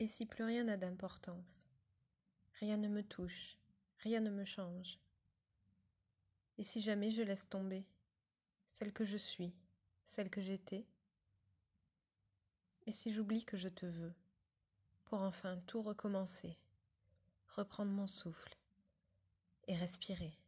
Et si plus rien n'a d'importance Rien ne me touche, rien ne me change. Et si jamais je laisse tomber celle que je suis, celle que j'étais Et si j'oublie que je te veux pour enfin tout recommencer, reprendre mon souffle et respirer